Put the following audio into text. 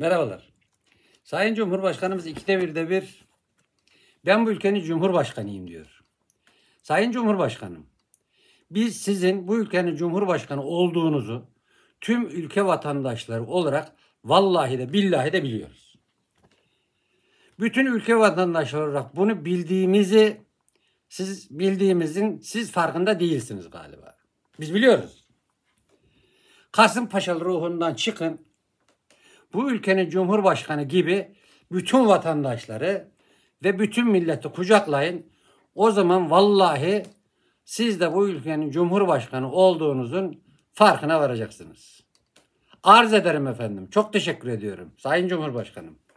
Merhabalar. Sayın Cumhurbaşkanımız ikide birde bir ben bu ülkenin cumhurbaşkanıyım diyor. Sayın Cumhurbaşkanım biz sizin bu ülkenin cumhurbaşkanı olduğunuzu tüm ülke vatandaşları olarak vallahi de billahi de biliyoruz. Bütün ülke vatandaşları olarak bunu bildiğimizi siz bildiğimizin siz farkında değilsiniz galiba. Biz biliyoruz. Kasım Kasımpaşalı ruhundan çıkın bu ülkenin cumhurbaşkanı gibi bütün vatandaşları ve bütün milleti kucaklayın. O zaman vallahi siz de bu ülkenin cumhurbaşkanı olduğunuzun farkına varacaksınız. Arz ederim efendim. Çok teşekkür ediyorum Sayın Cumhurbaşkanım.